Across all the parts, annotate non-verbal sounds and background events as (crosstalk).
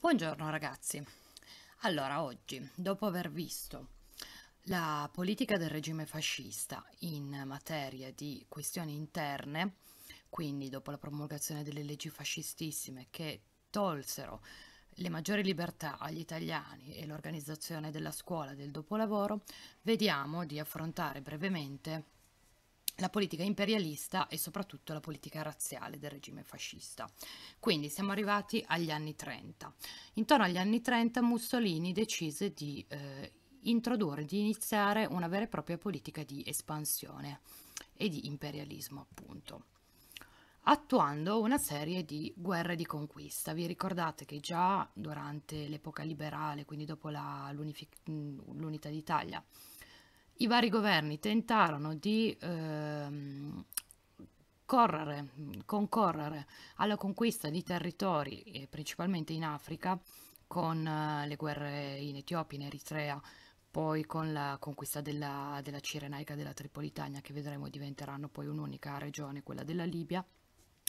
Buongiorno ragazzi. Allora, oggi, dopo aver visto la politica del regime fascista in materia di questioni interne, quindi dopo la promulgazione delle leggi fascistissime che tolsero le maggiori libertà agli italiani e l'organizzazione della scuola del dopolavoro, vediamo di affrontare brevemente la politica imperialista e soprattutto la politica razziale del regime fascista. Quindi siamo arrivati agli anni 30. Intorno agli anni 30 Mussolini decise di eh, introdurre, di iniziare una vera e propria politica di espansione e di imperialismo appunto attuando una serie di guerre di conquista. Vi ricordate che già durante l'epoca liberale, quindi dopo l'unità d'Italia, i vari governi tentarono di ehm, correre, concorrere alla conquista di territori, principalmente in Africa, con eh, le guerre in Etiopia, in Eritrea, poi con la conquista della, della Cirenaica della Tripolitania, che vedremo diventeranno poi un'unica regione, quella della Libia,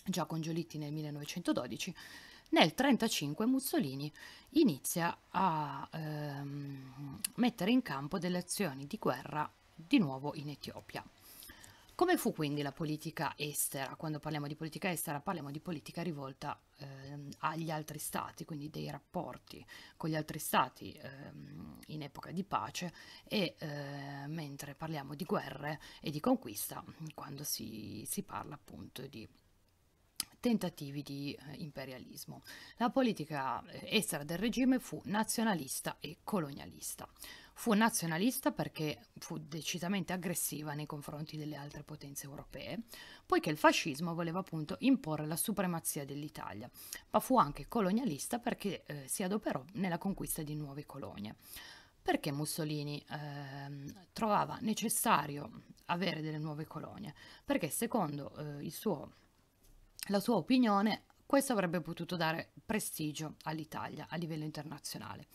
già con Giolitti nel 1912, nel 1935 Mussolini inizia a ehm, mettere in campo delle azioni di guerra di nuovo in Etiopia. Come fu quindi la politica estera? Quando parliamo di politica estera parliamo di politica rivolta ehm, agli altri stati, quindi dei rapporti con gli altri stati ehm, in epoca di pace e eh, mentre parliamo di guerre e di conquista quando si, si parla appunto di tentativi di eh, imperialismo. La politica eh, estera del regime fu nazionalista e colonialista. Fu nazionalista perché fu decisamente aggressiva nei confronti delle altre potenze europee, poiché il fascismo voleva appunto imporre la supremazia dell'Italia, ma fu anche colonialista perché eh, si adoperò nella conquista di nuove colonie perché Mussolini eh, trovava necessario avere delle nuove colonie? Perché secondo eh, il suo la sua opinione, questo avrebbe potuto dare prestigio all'Italia a livello internazionale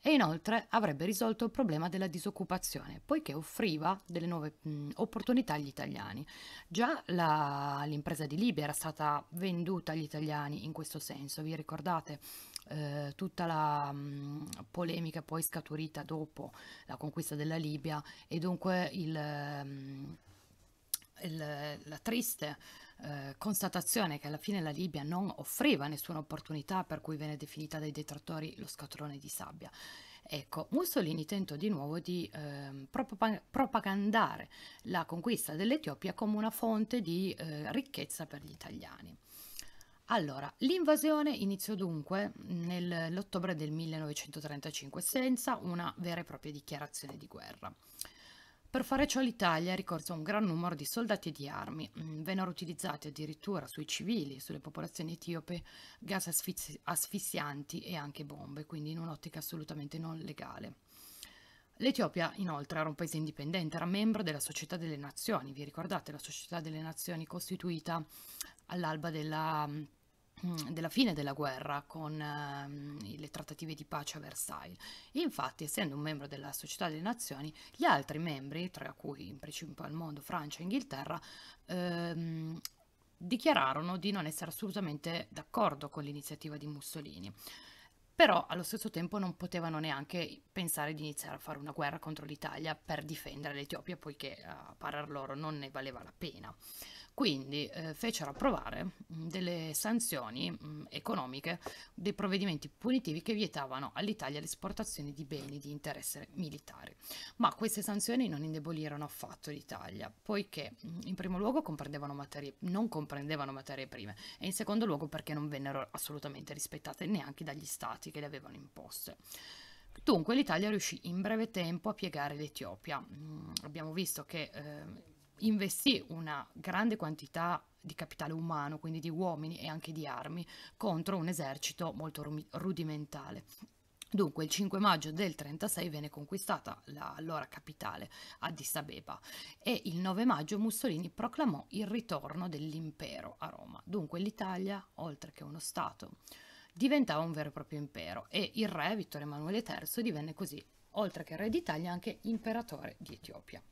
e inoltre avrebbe risolto il problema della disoccupazione, poiché offriva delle nuove mh, opportunità agli italiani. Già la, l'impresa di Libia era stata venduta agli italiani in questo senso, vi ricordate eh, tutta la mh, polemica poi scaturita dopo la conquista della Libia e dunque il, mh, il, la triste eh, constatazione che alla fine la Libia non offriva nessuna opportunità per cui venne definita dai detrattori lo scatolone di sabbia. Ecco, Mussolini tentò di nuovo di eh, propagandare la conquista dell'Etiopia come una fonte di eh, ricchezza per gli italiani. Allora, l'invasione iniziò dunque nell'ottobre del 1935 senza una vera e propria dichiarazione di guerra. Per fare ciò l'Italia ricorse a un gran numero di soldati e di armi. Mm, vennero utilizzati addirittura sui civili, e sulle popolazioni etiope, gas asfissi- asfissianti e anche bombe, quindi in un'ottica assolutamente non legale. L'Etiopia inoltre era un paese indipendente, era membro della Società delle Nazioni, vi ricordate la Società delle Nazioni costituita all'alba della mm, Mm, della fine della guerra con ehm, le trattative di pace a Versailles. Infatti, essendo un membro della Società delle Nazioni, gli altri membri, tra cui in principal mondo Francia e Inghilterra, ehm, dichiararono di non essere assolutamente d'accordo con l'iniziativa di Mussolini. Però allo stesso tempo non potevano neanche pensare di iniziare a fare una guerra contro l'Italia per difendere l'Etiopia, poiché a parer loro non ne valeva la pena. Quindi eh, fecero approvare mm, delle sanzioni mh, mm, economiche, dei provvedimenti punitivi che vietavano all'Italia l'esportazione di beni di interesse militare. Ma queste sanzioni non indebolirono affatto l'Italia, poiché mh, mm, in primo luogo materie, non comprendevano materie prime e in secondo luogo perché non vennero assolutamente rispettate neanche dagli stati che le avevano imposte. Dunque l'Italia riuscì in breve tempo a piegare l'Etiopia. abbiamo visto che eh, investì una grande quantità di capitale umano, quindi di uomini e anche di armi, contro un esercito molto rudimentale. Dunque, il 5 maggio del 36 venne conquistata l'allora capitale Addis Abeba e il 9 maggio Mussolini proclamò il ritorno dell'impero a Roma. Dunque, l'Italia, oltre che uno Stato, diventava un vero e proprio impero e il re Vittorio Emanuele III divenne così, oltre che re d'Italia, anche imperatore di Etiopia.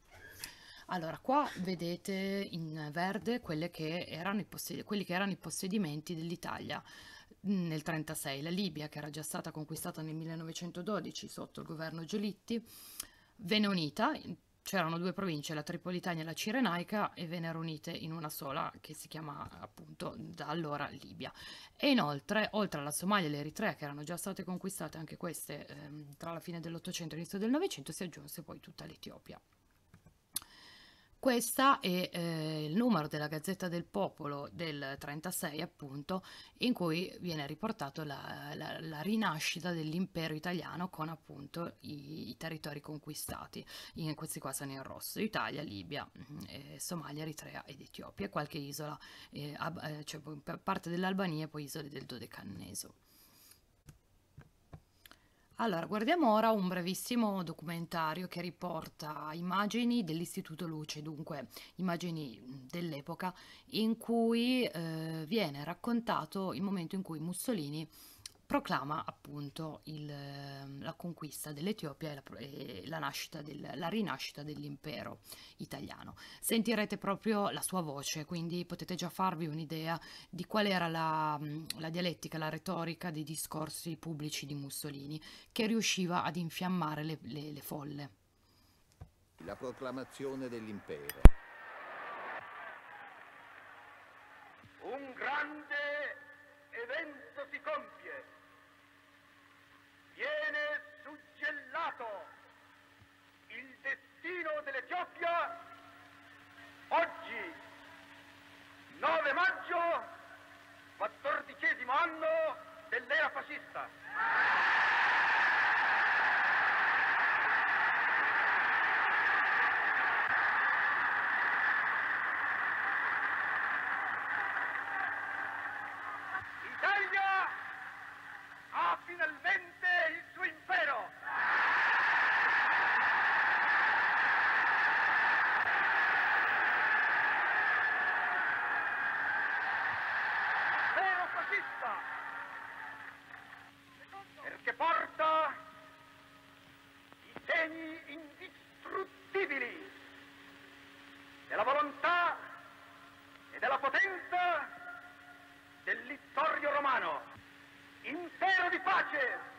Allora, qua vedete in verde che possedi- quelli che erano i possedimenti dell'Italia mm, nel 1936, la Libia che era già stata conquistata nel 1912 sotto il governo Giolitti, venne unita, c'erano due province, la Tripolitania e la Cirenaica, e vennero unite in una sola che si chiama appunto da allora Libia. E inoltre, oltre alla Somalia e l'Eritrea, che erano già state conquistate anche queste ehm, tra la fine dell'Ottocento e l'inizio del Novecento, si aggiunse poi tutta l'Etiopia. Questo è eh, il numero della Gazzetta del Popolo del 36, appunto, in cui viene riportato la, la, la rinascita dell'impero italiano con appunto i, i, territori conquistati. In, questi qua sono in rosso: Italia, Libia, mm, eh, Somalia, Eritrea ed Etiopia, qualche isola, eh, ab, eh, cioè parte dell'Albania e poi isole del Dodecanneso. Allora, guardiamo ora un brevissimo documentario che riporta immagini dell'Istituto Luce, dunque immagini dell'epoca in cui eh, viene raccontato il momento in cui Mussolini proclama appunto il, ehm, la conquista dell'Etiopia e, la, e la, del, la, rinascita dell'impero italiano. Sentirete proprio la sua voce, quindi potete già farvi un'idea di qual era la, la dialettica, la retorica dei discorsi pubblici di Mussolini, che riusciva ad infiammare le, le, le folle. La proclamazione dell'impero. Un grande evento si compie viene suggellato il destino dell'Etiopia oggi 9 maggio 14 anno dell'era fascista marches.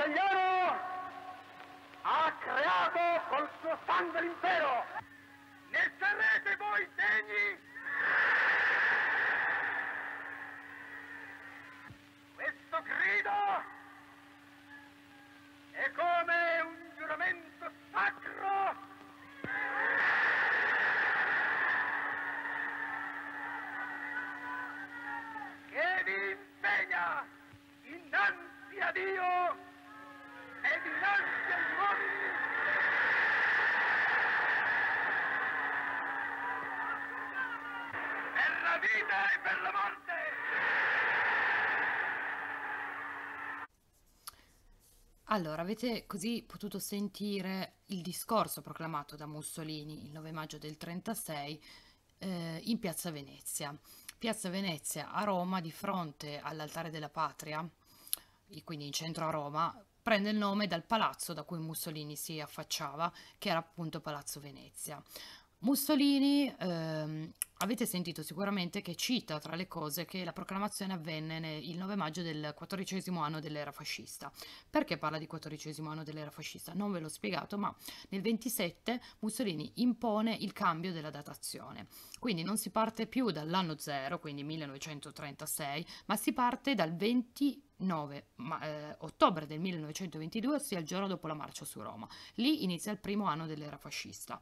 கோடிகள் Allora, avete così potuto sentire il discorso proclamato da Mussolini il 9 maggio del 1936 eh, in Piazza Venezia. Piazza Venezia a Roma, di fronte all'altare della patria, quindi in centro a Roma, prende il nome dal palazzo da cui Mussolini si affacciava, che era appunto Palazzo Venezia. Mussolini, ehm, avete sentito sicuramente che cita tra le cose che la proclamazione avvenne ne- il 9 maggio del XIV anno dell'era fascista. Perché parla di XIV anno dell'era fascista? Non ve l'ho spiegato, ma nel 27 Mussolini impone il cambio della datazione. Quindi non si parte più dall'anno 0, quindi 1936, ma si parte dal 20 9 ma, eh, ottobre del 1922, ossia il giorno dopo la marcia su Roma. Lì inizia il primo anno dell'era fascista.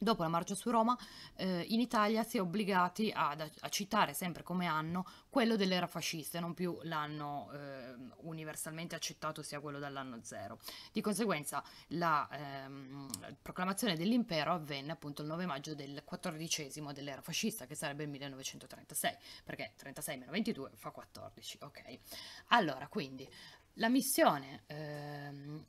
Dopo la marcia su Roma, eh, in Italia si è obbligati ad, a citare sempre come anno quello dell'era fascista, non più l'anno eh, universalmente accettato sia quello dall'anno zero. Di conseguenza la ehm, proclamazione dell'impero avvenne appunto il 9 maggio del quattordicesimo dell'era fascista, che sarebbe il 1936, perché 36-22 meno fa 14, ok? Allora, quindi la missione... Ehm,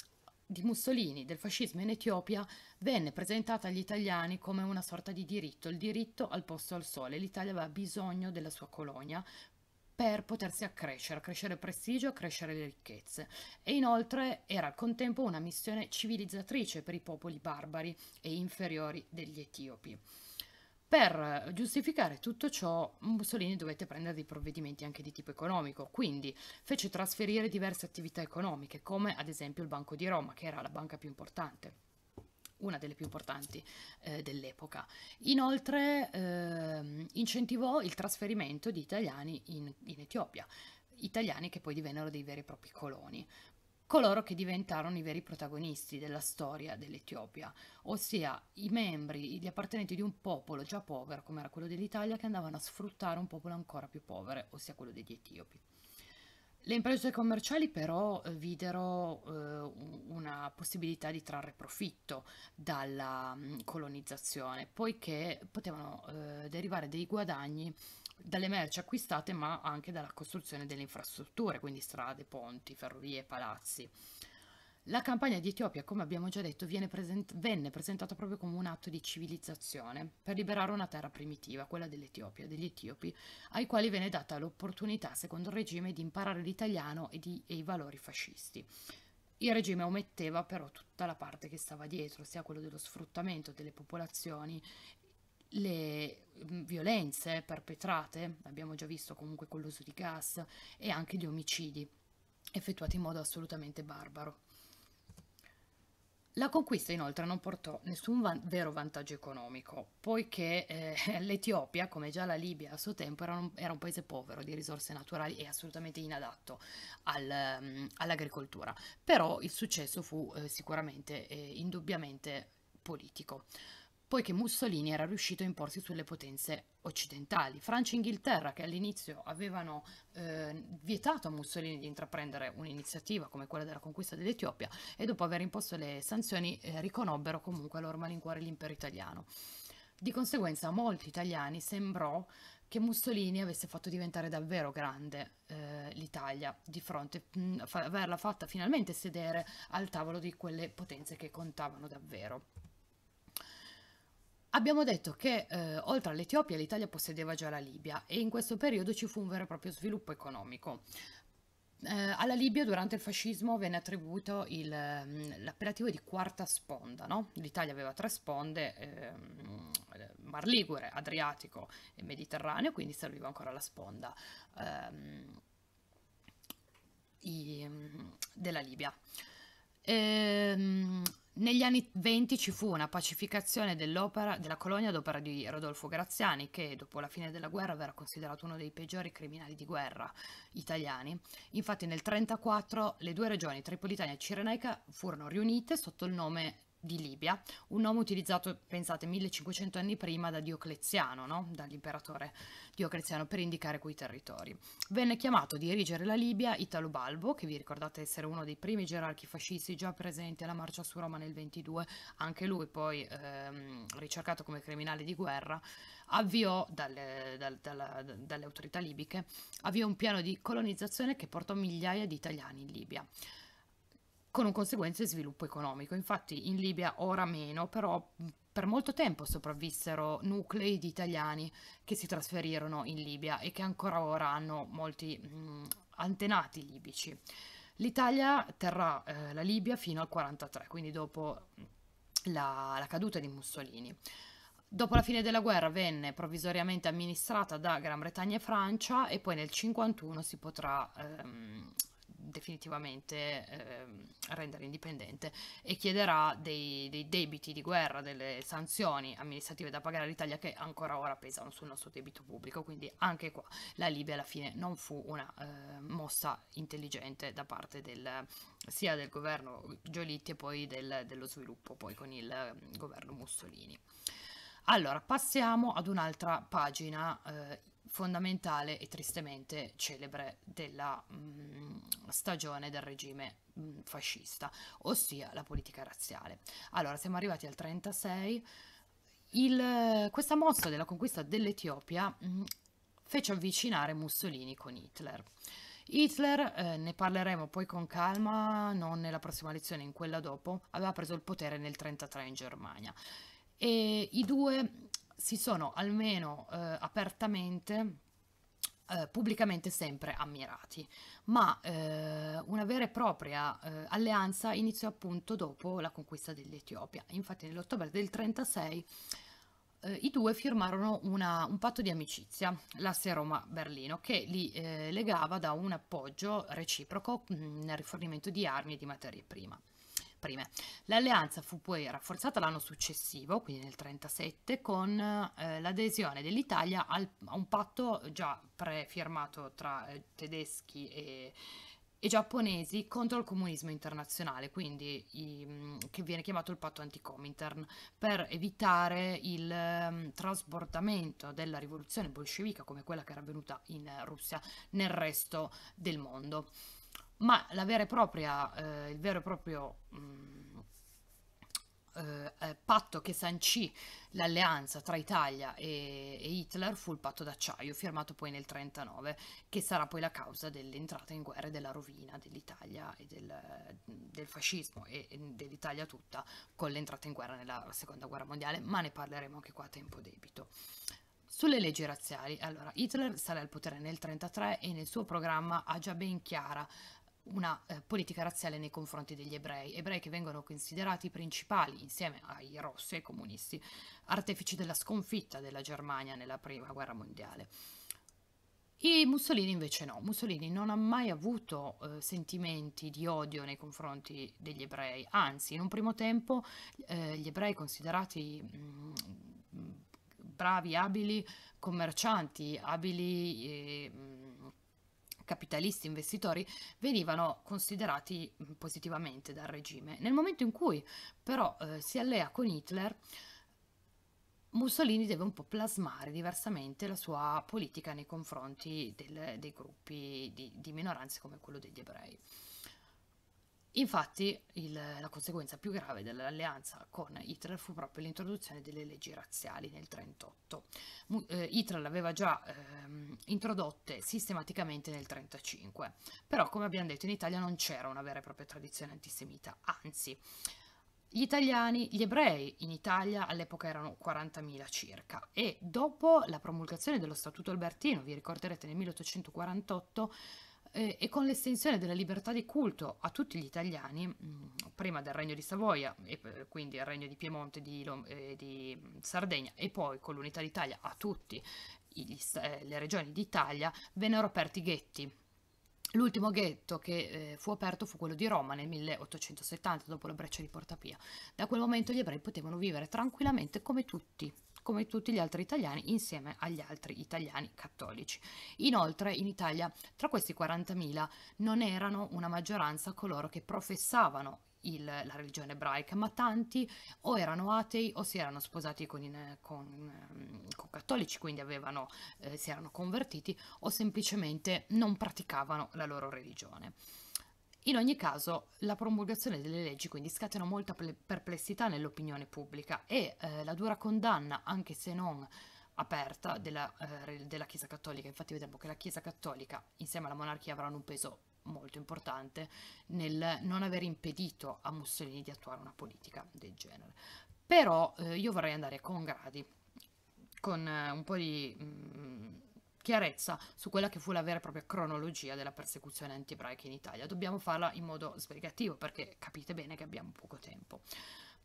di Mussolini, del fascismo in Etiopia, venne presentata agli italiani come una sorta di diritto, il diritto al posto al sole. L'Italia aveva bisogno della sua colonia per potersi accrescere, crescere il prestigio, crescere le ricchezze. E inoltre era al contempo una missione civilizzatrice per i popoli barbari e inferiori degli etiopi. Per giustificare tutto ciò, Mussolini dovette prendere dei provvedimenti anche di tipo economico, quindi fece trasferire diverse attività economiche, come ad esempio il Banco di Roma, che era la banca più importante una delle più importanti eh, dell'epoca. Inoltre eh, incentivò il trasferimento di italiani in, in Etiopia, italiani che poi divennero dei veri e propri coloni coloro che diventarono i veri protagonisti della storia dell'Etiopia, ossia i membri, gli appartenenti di un popolo già povero come era quello dell'Italia che andavano a sfruttare un popolo ancora più povero, ossia quello degli etiopi. Le imprese commerciali però eh, videro eh, una possibilità di trarre profitto dalla mm, colonizzazione, poiché potevano eh, derivare dei guadagni dalle merci acquistate ma anche dalla costruzione delle infrastrutture, quindi strade, ponti, ferrovie, palazzi. La campagna di Etiopia, come abbiamo già detto, present- venne presentata proprio come un atto di civilizzazione per liberare una terra primitiva, quella dell'Etiopia, degli etiopi, ai quali venne data l'opportunità, secondo il regime, di imparare l'italiano e, e i valori fascisti. Il regime ometteva però tutta la parte che stava dietro, sia quello dello sfruttamento delle popolazioni le mm, violenze perpetrate, abbiamo già visto comunque con l'uso di gas, e anche gli omicidi effettuati in modo assolutamente barbaro. La conquista inoltre non portò nessun van- vero vantaggio economico, poiché eh, (laughs) l'Etiopia, come già la Libia a suo tempo, era un, era un, paese povero di risorse naturali e assolutamente inadatto al, um, all'agricoltura. Però il successo fu eh, sicuramente, eh, indubbiamente, politico poiché Mussolini era riuscito a imporsi sulle potenze occidentali. Francia e Inghilterra, che all'inizio avevano eh, vietato a Mussolini di intraprendere un'iniziativa come quella della conquista dell'Etiopia, e dopo aver imposto le sanzioni eh, riconobbero comunque a loro malincuore l'impero italiano. Di conseguenza a molti italiani sembrò che Mussolini avesse fatto diventare davvero grande eh, l'Italia di fronte, mh, mm, averla fatta finalmente sedere al tavolo di quelle potenze che contavano davvero. Abbiamo detto che eh, oltre all'Etiopia l'Italia possedeva già la Libia e in questo periodo ci fu un vero e proprio sviluppo economico. Eh, alla Libia durante il fascismo venne attribuito mm, l'appellativo di quarta sponda, no? l'Italia aveva tre sponde, eh, Mar Ligure, Adriatico e Mediterraneo, quindi serviva ancora la sponda ehm, i, mm, della Libia. E, ehm, negli anni 20 ci fu una pacificazione della colonia d'opera di Rodolfo Graziani, che dopo la fine della guerra verrà considerato uno dei peggiori criminali di guerra italiani. Infatti nel 1934 le due regioni Tripolitania e cirenaica furono riunite sotto il nome di Libia, un nome utilizzato, pensate, 1500 anni prima da Diocleziano, no? dall'imperatore Diocleziano, per indicare quei territori. Venne chiamato a dirigere la Libia Italo Balbo, che vi ricordate essere uno dei primi gerarchi fascisti già presenti alla marcia su Roma nel 22, anche lui poi ehm, ricercato come criminale di guerra, avviò dalle, dal, dalla, dalle autorità libiche, avviò un piano di colonizzazione che portò migliaia di italiani in Libia con un conseguente sviluppo economico. Infatti in Libia ora meno, però per molto tempo sopravvissero nuclei di italiani che si trasferirono in Libia e che ancora ora hanno molti mh, antenati libici. L'Italia terrà eh, la Libia fino al 43, quindi dopo la, la caduta di Mussolini. Dopo la fine della guerra venne provvisoriamente amministrata da Gran Bretagna e Francia e poi nel 51 si potrà ehm, definitivamente eh, rendere indipendente e chiederà dei, dei, debiti di guerra, delle sanzioni amministrative da pagare all'Italia che ancora ora pesano sul nostro debito pubblico, quindi anche qua la Libia alla fine non fu una eh, mossa intelligente da parte del, sia del governo Giolitti e poi del, dello sviluppo poi con il ehm, governo Mussolini. Allora, passiamo ad un'altra pagina eh, fondamentale e tristemente celebre della mh, mm, stagione del regime mh, mm, fascista, ossia la politica razziale. Allora, siamo arrivati al 36. Il, questa mossa della conquista dell'Etiopia mm, fece avvicinare Mussolini con Hitler. Hitler, eh, ne parleremo poi con calma, non nella prossima lezione, in quella dopo, aveva preso il potere nel 1933 in Germania. E i due si sono almeno eh, apertamente eh, pubblicamente sempre ammirati, ma eh, una vera e propria eh, alleanza iniziò appunto dopo la conquista dell'Etiopia. Infatti nell'ottobre del 1936 eh, i due firmarono una, un patto di amicizia, l'asse Roma-Berlino, che li eh, legava da un appoggio reciproco mh, mm, nel rifornimento di armi e di materie prime prime. L'alleanza fu poi rafforzata l'anno successivo, quindi nel 1937, con eh, l'adesione dell'Italia al, a un patto già prefirmato tra eh, tedeschi e, e giapponesi contro il comunismo internazionale, quindi i, mm, che viene chiamato il patto anticomintern, per evitare il um, trasbordamento della rivoluzione bolscevica come quella che era avvenuta in Russia nel resto del mondo ma la vera e propria, eh, il vero e proprio mh, mm, eh, eh, patto che sancì l'alleanza tra Italia e, e, Hitler fu il patto d'acciaio, firmato poi nel 1939, che sarà poi la causa dell'entrata in guerra e della rovina dell'Italia e del, del fascismo e, e dell'Italia tutta con l'entrata in guerra nella seconda guerra mondiale, ma ne parleremo anche qua a tempo debito. Sulle leggi razziali, allora, Hitler sarà al potere nel 1933 e nel suo programma ha già ben chiara una eh, politica razziale nei confronti degli ebrei, ebrei che vengono considerati i principali, insieme ai rossi e ai comunisti, artefici della sconfitta della Germania nella Prima Guerra Mondiale. I Mussolini invece no, Mussolini non ha mai avuto eh, sentimenti di odio nei confronti degli ebrei, anzi in un primo tempo eh, gli ebrei considerati mh, mm, mm, bravi, abili commercianti, abili... E, mh, capitalisti investitori venivano considerati positivamente dal regime. Nel momento in cui però eh, si allea con Hitler, Mussolini deve un po' plasmare diversamente la sua politica nei confronti del, dei gruppi di, di minoranze come quello degli ebrei. Infatti il, la conseguenza più grave dell'alleanza con Hitler fu proprio l'introduzione delle leggi razziali nel 1938. Eh, Hitler le aveva già ehm, introdotte sistematicamente nel 1935, però come abbiamo detto in Italia non c'era una vera e propria tradizione antisemita, anzi gli italiani, gli ebrei in Italia all'epoca erano 40.000 circa e dopo la promulgazione dello Statuto Albertino, vi ricorderete nel 1848, e con l'estensione della libertà di culto a tutti gli italiani, mm, prima del Regno di Savoia e eh, quindi al Regno di Piemonte di, Lom- eh, di Sardegna e poi con l'Unità d'Italia a tutte eh, le regioni d'Italia, vennero aperti ghetti. L'ultimo ghetto che eh, fu aperto fu quello di Roma nel 1870 dopo la breccia di Porta Pia. Da quel momento gli ebrei potevano vivere tranquillamente come tutti come tutti gli altri italiani insieme agli altri italiani cattolici. Inoltre in Italia tra questi 40.000 non erano una maggioranza coloro che professavano il, la religione ebraica, ma tanti o erano atei o si erano sposati con, in, con, mm, con cattolici, quindi avevano, eh, si erano convertiti o semplicemente non praticavano la loro religione. In ogni caso, la promulgazione delle leggi quindi scatena molta perplessità nell'opinione pubblica e eh, la dura condanna, anche se non aperta, della, eh, della Chiesa Cattolica. Infatti vedremo che la Chiesa Cattolica insieme alla monarchia avranno un peso molto importante nel non aver impedito a Mussolini di attuare una politica del genere. Però eh, io vorrei andare con gradi, con eh, un po' di... Mh, mm, chiarezza su quella che fu la vera e propria cronologia della persecuzione anti-ebraica in Italia. Dobbiamo farla in modo sbrigativo perché capite bene che abbiamo poco tempo.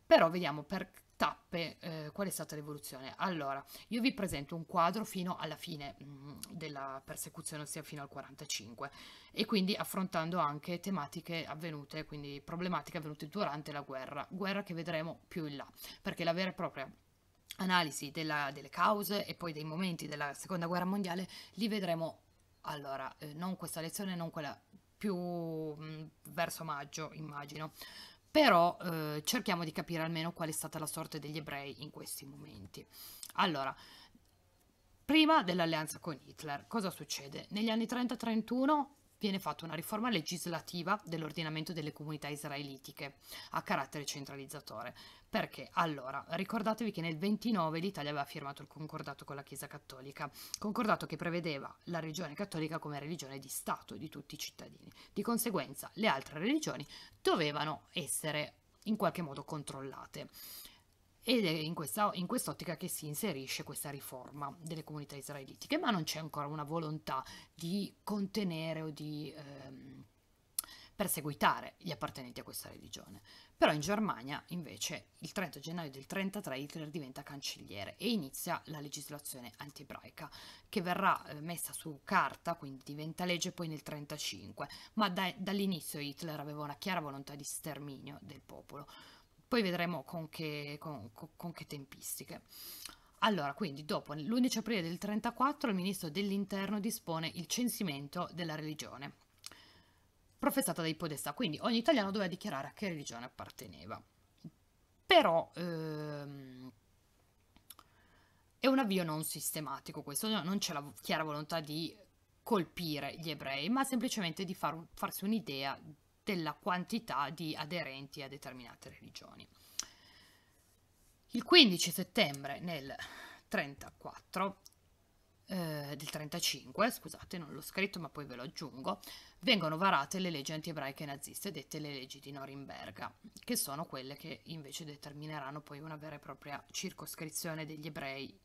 Però vediamo per tappe eh, qual è stata l'evoluzione. Allora, io vi presento un quadro fino alla fine mh, mm, della persecuzione, ossia fino al 45, e quindi affrontando anche tematiche avvenute, quindi problematiche avvenute durante la guerra, guerra che vedremo più in là, perché la vera e propria analisi della, delle cause e poi dei momenti della seconda guerra mondiale, li vedremo allora, eh, non questa lezione, non quella più mh, verso maggio, immagino. Però eh, cerchiamo di capire almeno qual è stata la sorte degli ebrei in questi momenti. Allora, prima dell'alleanza con Hitler, cosa succede? Negli anni 30-31 viene fatta una riforma legislativa dell'ordinamento delle comunità israelitiche a carattere centralizzatore. Perché? Allora, ricordatevi che nel 29 l'Italia aveva firmato il concordato con la Chiesa Cattolica, concordato che prevedeva la religione cattolica come religione di Stato di tutti i cittadini. Di conseguenza le altre religioni dovevano essere in qualche modo controllate ed è in, questa, in quest'ottica che si inserisce questa riforma delle comunità israelitiche, ma non c'è ancora una volontà di contenere o di... Ehm, perseguitare gli appartenenti a questa religione. Però in Germania, invece, il 30 gennaio del 1933 Hitler diventa cancelliere e inizia la legislazione antiebraica, che verrà eh, messa su carta, quindi diventa legge poi nel 1935, ma da, dall'inizio Hitler aveva una chiara volontà di sterminio del popolo poi vedremo con che, con, con che tempistiche. Allora, quindi dopo l'11 aprile del 34 il ministro dell'interno dispone il censimento della religione professata dai podestà, quindi ogni italiano doveva dichiarare a che religione apparteneva. Però ehm, è un avvio non sistematico questo, non c'è la chiara volontà di colpire gli ebrei, ma semplicemente di far, farsi un'idea della quantità di aderenti a determinate religioni. Il 15 settembre nel 34 eh, del 35, scusate, non l'ho scritto, ma poi ve lo aggiungo, vengono varate le leggi antiebraiche naziste, dette le leggi di Norimberga, che sono quelle che invece determineranno poi una vera e propria circoscrizione degli ebrei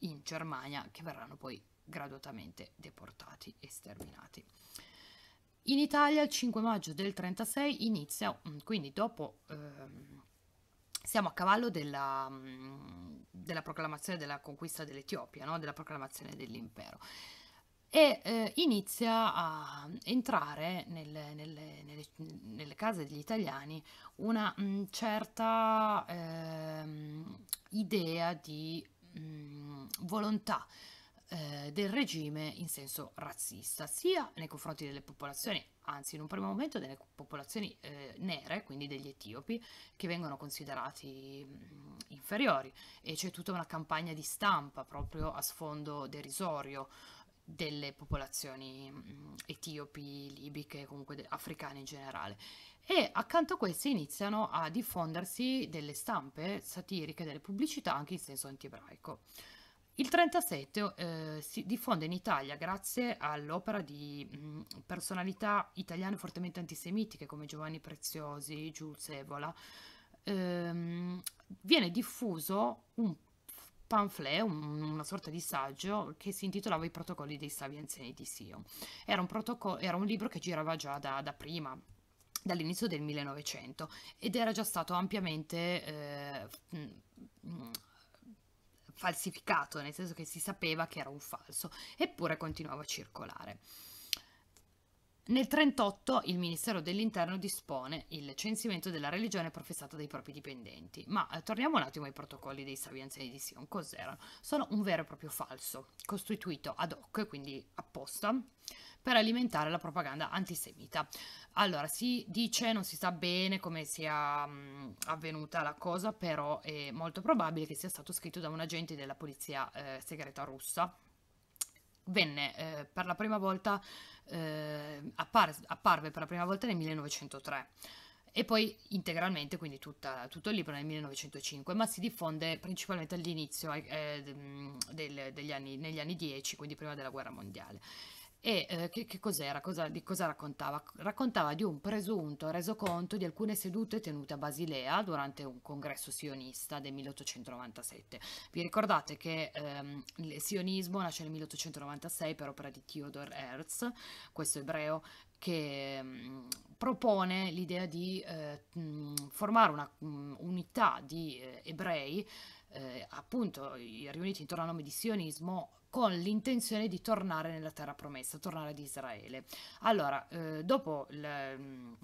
in Germania, che verranno poi graduatamente deportati e sterminati. In Italia il 5 maggio del 36 inizia, mm, quindi dopo ehm, siamo a cavallo della, mm, della, proclamazione della conquista dell'Etiopia, no? della proclamazione dell'impero. E eh, inizia a entrare nelle, nelle, nelle, nelle, case degli italiani una mh, mm, certa ehm, idea di mh, volontà eh, del regime in senso razzista, sia nei confronti delle popolazioni, anzi in un primo momento delle popolazioni eh, nere, quindi degli etiopi, che vengono considerati mh, mm, inferiori e c'è tutta una campagna di stampa proprio a sfondo derisorio delle popolazioni mh, mm, etiopi, libiche, comunque africane in generale. E accanto a queste iniziano a diffondersi delle stampe satiriche, delle pubblicità anche in senso antiebraico. Il 37 eh, si diffonde in Italia grazie all'opera di mh, mm, personalità italiane fortemente antisemitiche come Giovanni Preziosi, Jules Evola. Ehm, viene diffuso un pamphlet, un, una sorta di saggio che si intitolava I protocolli dei savi anziani di Sion. Era un, era un libro che girava già da, da prima, dall'inizio del 1900 ed era già stato ampiamente eh, mm, falsificato, nel senso che si sapeva che era un falso, eppure continuava a circolare. Nel 1938 il Ministero dell'Interno dispone il censimento della religione professata dai propri dipendenti, ma eh, torniamo un attimo ai protocolli dei savi anziani di Sion, cos'erano? Sono un vero e proprio falso, costituito ad hoc, quindi apposta, per alimentare la propaganda antisemita. Allora, si dice, non si sa bene come sia mh, avvenuta la cosa, però è molto probabile che sia stato scritto da un agente della polizia eh, segreta russa. Venne eh, per la prima volta, eh, appar- apparve per la prima volta nel 1903 e poi integralmente, quindi tutta, tutto il libro nel 1905, ma si diffonde principalmente all'inizio eh, del, degli anni, negli anni 10, quindi prima della guerra mondiale. E eh, che, che, cos'era? Cosa, di cosa raccontava? Raccontava di un presunto resoconto di alcune sedute tenute a Basilea durante un congresso sionista del 1897. Vi ricordate che ehm, il sionismo nasce nel 1896 per opera di Theodor Hertz, questo ebreo che mh, mm, propone l'idea di eh, mm, formare una mh, mm, unità di eh, ebrei eh, appunto riuniti intorno al nome di sionismo con l'intenzione di tornare nella terra promessa, tornare ad Israele. Allora, eh, dopo il, mm,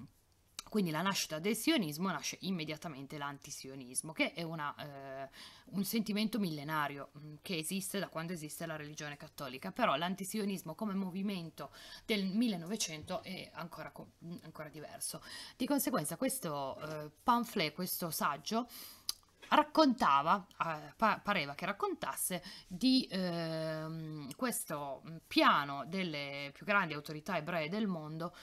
quindi la nascita del sionismo nasce immediatamente l'antisionismo, che è una, eh, un sentimento millenario mm, che esiste da quando esiste la religione cattolica, però l'antisionismo come movimento del 1900 è ancora, mm, ancora diverso. Di conseguenza questo eh, pamphlet, questo saggio, raccontava, eh, pareva che raccontasse di eh, questo piano delle più grandi autorità ebree del mondo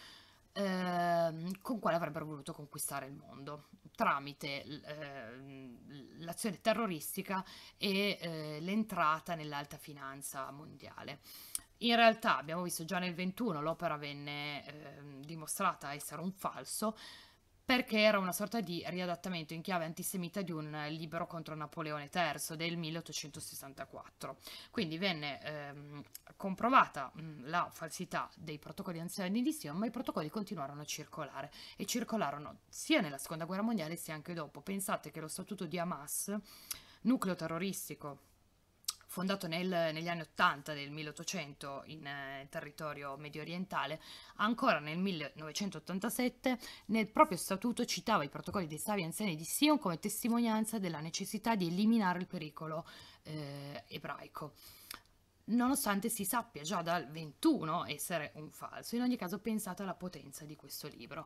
eh, con quale avrebbero voluto conquistare il mondo tramite eh, l'azione terroristica e eh, l'entrata nell'alta finanza mondiale. In realtà abbiamo visto già nel 21 l'opera venne ehm, dimostrata essere un falso, perché era una sorta di riadattamento in chiave antisemita di un eh, libro contro Napoleone III del 1864. Quindi venne ehm, comprovata mh, mm, la falsità dei protocolli anziani di Sion, ma i protocolli continuarono a circolare e circolarono sia nella seconda guerra mondiale sia anche dopo. Pensate che lo statuto di Hamas, nucleo terroristico fondato nel, negli anni 80 del 1800 in eh, territorio medio orientale, ancora nel 1987 nel proprio statuto citava i protocolli dei savi anziani di Sion come testimonianza della necessità di eliminare il pericolo eh, ebraico nonostante si sappia già dal 21 essere un falso. In ogni caso pensate alla potenza di questo libro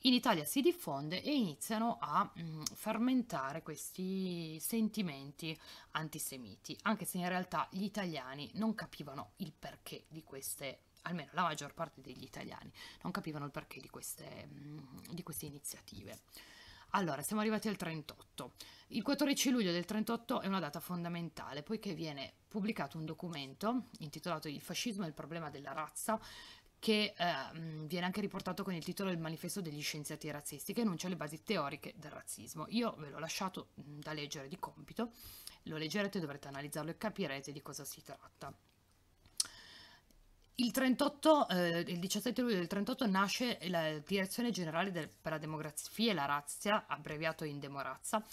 in Italia si diffonde e iniziano a mh, mm, fermentare questi sentimenti antisemiti, anche se in realtà gli italiani non capivano il perché di queste, almeno la maggior parte degli italiani, non capivano il perché di queste, mh, mm, di queste iniziative. Allora, siamo arrivati al 38. Il 14 luglio del 38 è una data fondamentale poiché viene pubblicato un documento intitolato Il fascismo e il problema della razza che eh, viene anche riportato con il titolo Il manifesto degli scienziati razzisti, che enuncia le basi teoriche del razzismo. Io ve l'ho lasciato mm, da leggere di compito, lo leggerete, dovrete analizzarlo e capirete di cosa si tratta. Il, 38, eh, il 17 luglio del 38 nasce la Direzione Generale del, per la Demografia e la Razzia, abbreviato in Demorazza,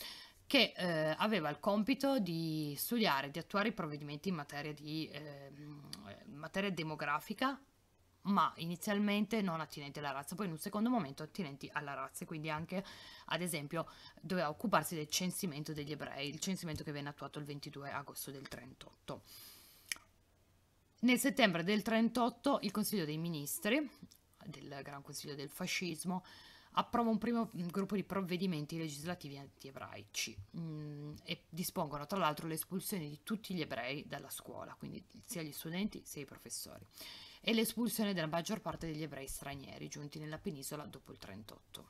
che eh, aveva il compito di studiare, di attuare i provvedimenti in materia, di, eh, materia demografica, ma inizialmente non attinenti alla razza, poi in un secondo momento attinenti alla razza, quindi anche, ad esempio, doveva occuparsi del censimento degli ebrei, il censimento che venne attuato il 22 agosto del 38. Nel settembre del 38 il Consiglio dei Ministri, del Gran Consiglio del Fascismo, approva un primo mm, gruppo di provvedimenti legislativi antiebraici mh, mm, e dispongono tra l'altro l'espulsione di tutti gli ebrei dalla scuola, quindi sia gli studenti sia i professori e l'espulsione della maggior parte degli ebrei stranieri giunti nella penisola dopo il 38.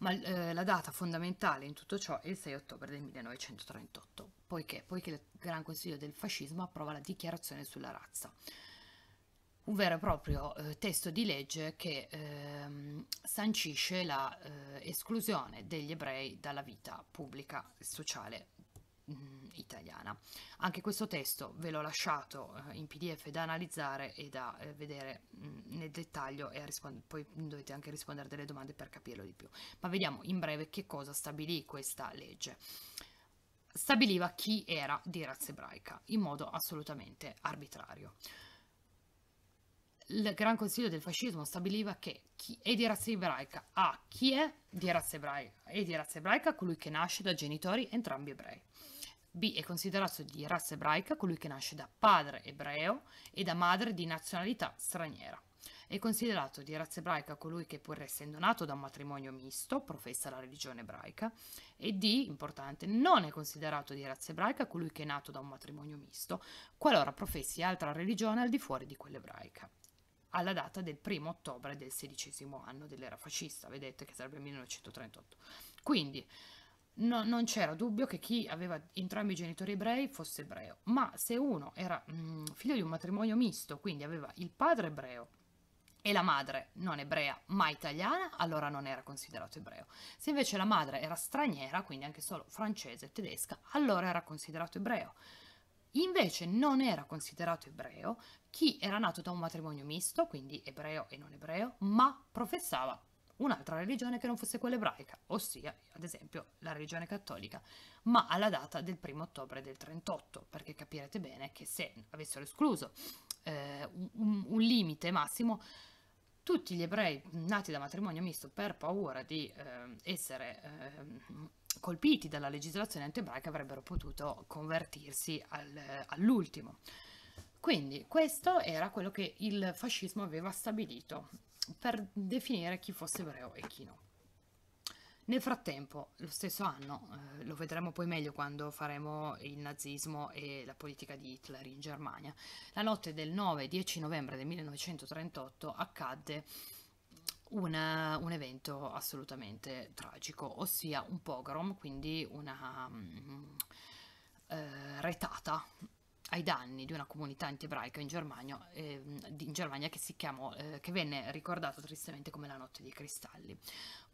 Ma eh, la data fondamentale in tutto ciò è il 6 ottobre del 1938, poiché, poiché il Gran Consiglio del Fascismo approva la dichiarazione sulla razza, un vero e proprio eh, testo di legge che ehm, sancisce l'esclusione eh, degli ebrei dalla vita pubblica e sociale mh, mm, italiana. Anche questo testo ve l'ho lasciato eh, in pdf da analizzare e da eh, vedere mh, mm, nel dettaglio e rispond- poi dovete anche rispondere delle domande per capirlo di più. Ma vediamo in breve che cosa stabilì questa legge stabiliva chi era di razza ebraica in modo assolutamente arbitrario. Il Gran Consiglio del Fascismo stabiliva che chi è di razza ebraica ha ah, chi è di razza ebraica è di razza ebraica colui che nasce da genitori entrambi ebrei. B. È considerato di razza ebraica colui che nasce da padre ebreo e da madre di nazionalità straniera. È considerato di razza ebraica colui che, pur essendo nato da un matrimonio misto, professa la religione ebraica. E D, importante, non è considerato di razza ebraica colui che è nato da un matrimonio misto, qualora professi altra religione al di fuori di quella ebraica alla data del primo ottobre del sedicesimo anno dell'era fascista, vedete che sarebbe 1938. Quindi no, non c'era dubbio che chi aveva entrambi i genitori ebrei fosse ebreo, ma se uno era mh, mm, figlio di un matrimonio misto, quindi aveva il padre ebreo e la madre non ebrea ma italiana, allora non era considerato ebreo. Se invece la madre era straniera, quindi anche solo francese, e tedesca, allora era considerato ebreo. Invece non era considerato ebreo chi era nato da un matrimonio misto, quindi ebreo e non ebreo, ma professava un'altra religione che non fosse quella ebraica, ossia ad esempio la religione cattolica, ma alla data del primo ottobre del 38, perché capirete bene che se avessero escluso eh, un, un limite massimo, tutti gli ebrei nati da matrimonio misto per paura di eh, essere eh, colpiti dalla legislazione antiebraica avrebbero potuto convertirsi al, all'ultimo. Quindi questo era quello che il fascismo aveva stabilito per definire chi fosse ebreo e chi no. Nel frattempo, lo stesso anno, eh, lo vedremo poi meglio quando faremo il nazismo e la politica di Hitler in Germania, la notte del 9-10 novembre del 1938 accadde una, un evento assolutamente tragico, ossia un pogrom, quindi una um, uh, retata ai danni di una comunità antiebraica in Germania, eh, in Germania che, chiamò, eh, che, venne ricordato tristemente come la notte dei cristalli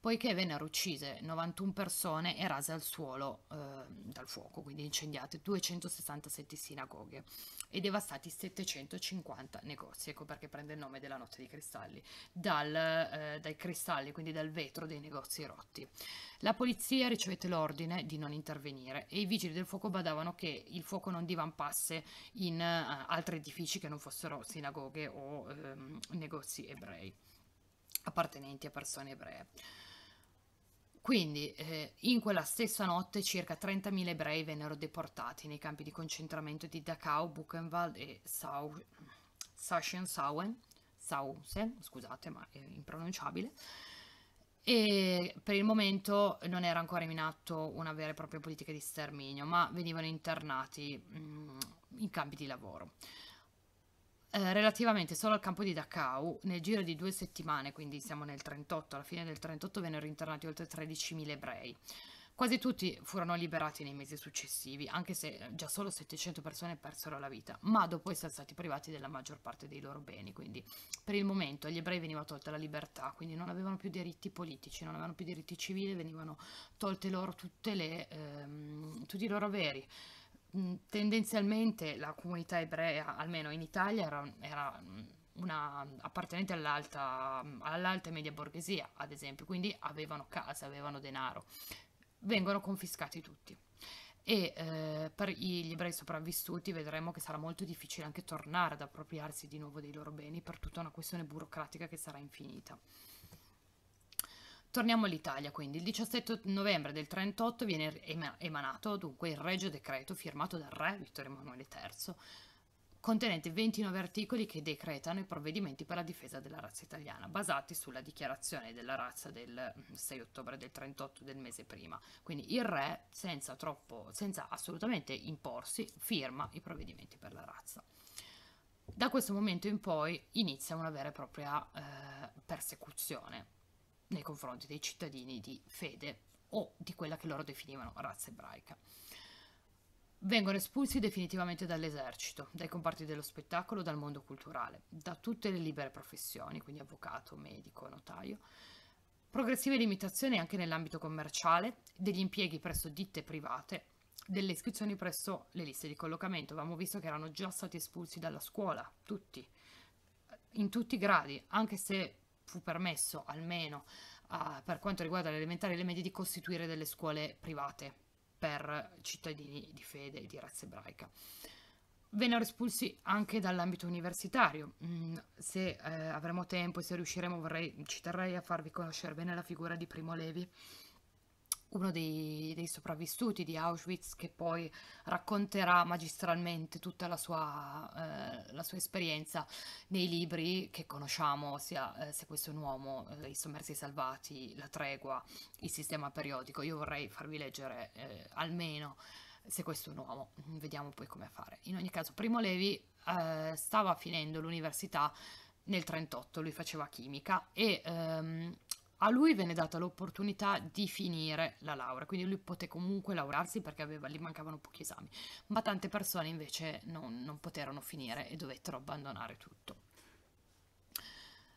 poiché vennero uccise 91 persone e rase al suolo eh, dal fuoco, quindi incendiate 267 sinagoghe e devastati 750 negozi, ecco perché prende il nome della notte dei cristalli, dal, eh, dai cristalli, quindi dal vetro dei negozi rotti. La polizia ricevette l'ordine di non intervenire e i vigili del fuoco badavano che il fuoco non divampasse in eh, altri edifici che non fossero sinagoghe o ehm, negozi ebrei appartenenti a persone ebree. Quindi eh, in quella stessa notte circa 30.000 ebrei vennero deportati nei campi di concentramento di Dachau, Buchenwald e Sau- Sachsen-Sauen, Sausen, scusate ma è impronunciabile, e per il momento non era ancora in atto una vera e propria politica di sterminio, ma venivano internati mh, mm, in campi di lavoro. Eh, relativamente solo al campo di Dachau, nel giro di due settimane, quindi siamo nel 38, alla fine del 38 vennero internati oltre 13.000 ebrei. Quasi tutti furono liberati nei mesi successivi, anche se eh, già solo 700 persone persero la vita, ma dopo essere stati privati della maggior parte dei loro beni, quindi per il momento agli ebrei veniva tolta la libertà, quindi non avevano più diritti politici, non avevano più diritti civili, venivano tolte loro le, ehm, tutti i loro averi. Mm, tendenzialmente la comunità ebrea, almeno in Italia, era, era mm, una appartenente all'alta, mm, all'alta e media borghesia, ad esempio, quindi avevano casa, avevano denaro. Vengono confiscati tutti. E eh, per gli ebrei sopravvissuti vedremo che sarà molto difficile anche tornare ad appropriarsi di nuovo dei loro beni per tutta una questione burocratica che sarà infinita. Torniamo all'Italia, quindi. Il 17 novembre del 38 viene emanato dunque il regio decreto firmato dal re Vittorio Emanuele III, contenente 29 articoli che decretano i provvedimenti per la difesa della razza italiana, basati sulla dichiarazione della razza del 6 mm, ottobre del 38 del mese prima. Quindi il re, senza, troppo, senza assolutamente imporsi, firma i provvedimenti per la razza. Da questo momento in poi inizia una vera e propria eh, persecuzione nei confronti dei cittadini di fede o di quella che loro definivano razza ebraica. Vengono espulsi definitivamente dall'esercito, dai comparti dello spettacolo, dal mondo culturale, da tutte le libere professioni, quindi avvocato, medico, notaio. Progressive limitazioni anche nell'ambito commerciale, degli impieghi presso ditte private, delle iscrizioni presso le liste di collocamento. Abbiamo visto che erano già stati espulsi dalla scuola, tutti, in tutti i gradi, anche se fu permesso almeno a, per quanto riguarda le elementari e le medie di costituire delle scuole private per cittadini di fede e di razza ebraica. Vennero espulsi anche dall'ambito universitario. Mm, se eh, avremo tempo e se riusciremo vorrei, ci terrei a farvi conoscere bene la figura di Primo Levi, uno dei, dei, sopravvissuti di Auschwitz che poi racconterà magistralmente tutta la sua, eh, la sua esperienza nei libri che conosciamo, sia eh, Se questo è un uomo, eh, I sommersi salvati, La tregua, Il sistema periodico. Io vorrei farvi leggere eh, almeno Se questo è un uomo, vediamo poi come fare. In ogni caso, Primo Levi eh, stava finendo l'università nel 1938, lui faceva chimica e... Ehm, a lui venne data l'opportunità di finire la laurea, quindi lui poté comunque laurearsi perché aveva, gli mancavano pochi esami, ma tante persone invece non, non poterono finire e dovettero abbandonare tutto.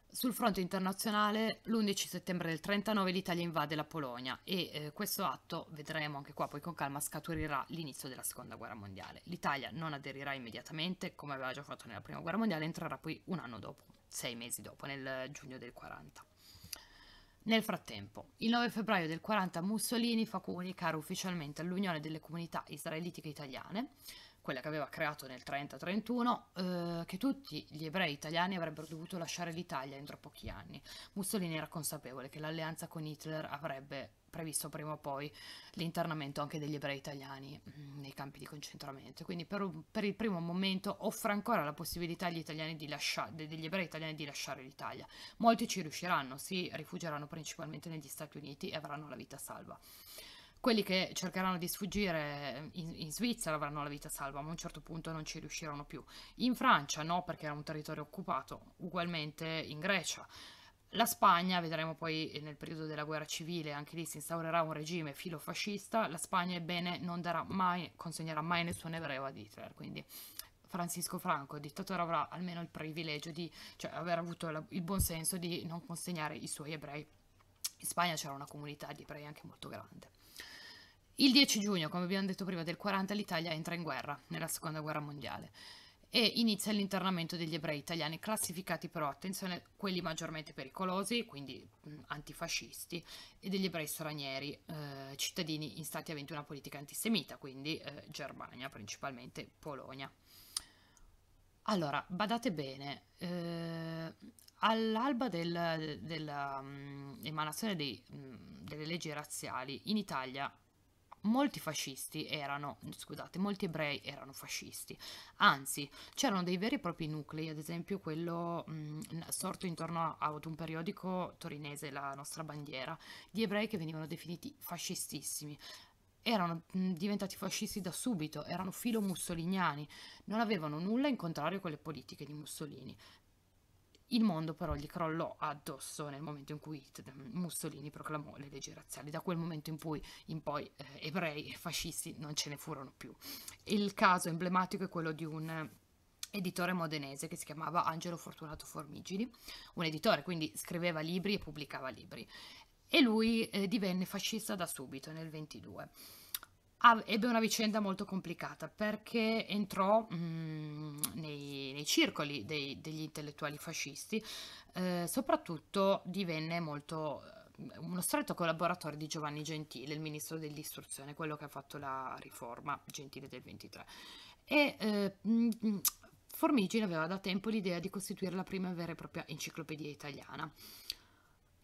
Sul fronte internazionale, l'11 settembre del 39 l'Italia invade la Polonia e eh, questo atto, vedremo anche qua poi con calma, scaturirà l'inizio della Seconda Guerra Mondiale. L'Italia non aderirà immediatamente, come aveva già fatto nella Prima Guerra Mondiale, entrerà poi un anno dopo, sei mesi dopo, nel giugno del 40. Nel frattempo, il 9 febbraio del 40 Mussolini fa comunicare ufficialmente all'Unione delle Comunità Israelitiche Italiane, quella che aveva creato nel 30-31, eh, che tutti gli ebrei italiani avrebbero dovuto lasciare l'Italia entro pochi anni. Mussolini era consapevole che l'alleanza con Hitler avrebbe previsto prima o poi l'internamento anche degli ebrei italiani mm, nei campi di concentramento. Quindi per, un, per il primo momento offre ancora la possibilità lascia, degli ebrei italiani di lasciare l'Italia. Molti ci riusciranno, si rifugieranno principalmente negli Stati Uniti e avranno la vita salva. Quelli che cercheranno di sfuggire eh, in, in, Svizzera avranno la vita salva, ma a un certo punto non ci riusciranno più. In Francia no, perché era un territorio occupato, ugualmente in Grecia. La Spagna, vedremo poi eh, nel periodo della guerra civile, anche lì si instaurerà un regime filofascista, la Spagna ebbene non darà mai, consegnerà mai nessun ebreo ad Hitler, quindi Francisco Franco, dittatore, avrà almeno il privilegio di, cioè aver avuto la, il buon senso di non consegnare i suoi ebrei. In Spagna c'era una comunità di ebrei anche molto grande. Il 10 giugno, come abbiamo detto prima, del 40 l'Italia entra in guerra, nella seconda guerra mondiale e inizia l'internamento degli ebrei italiani, classificati però, attenzione, quelli maggiormente pericolosi, quindi mh, antifascisti, e degli ebrei stranieri, eh, cittadini in stati aventi una politica antisemita, quindi eh, Germania, principalmente Polonia. Allora, badate bene, eh, all'alba dell'emanazione del, delle leggi razziali in Italia molti fascisti erano, scusate, molti ebrei erano fascisti, anzi c'erano dei veri e propri nuclei, ad esempio quello mh, mm, sorto intorno ad un periodico torinese, la nostra bandiera, di ebrei che venivano definiti fascistissimi. Erano mh, mm, diventati fascisti da subito, erano filo mussoliniani, non avevano nulla in contrario con le politiche di Mussolini, il mondo però gli crollò addosso nel momento in cui Mussolini proclamò le leggi razziali. Da quel momento in, cui, in poi eh, ebrei e fascisti non ce ne furono più. Il caso emblematico è quello di un editore modenese che si chiamava Angelo Fortunato Formigini, un editore, quindi scriveva libri e pubblicava libri. E lui eh, divenne fascista da subito nel 22 ebbe una vicenda molto complicata perché entrò mh, mm, nei, nei, circoli dei, degli intellettuali fascisti, eh, soprattutto divenne molto eh, uno stretto collaboratore di Giovanni Gentile, il ministro dell'istruzione, quello che ha fatto la riforma Gentile del 23. E eh, mm, mm, Formigine aveva da tempo l'idea di costituire la prima vera e propria enciclopedia italiana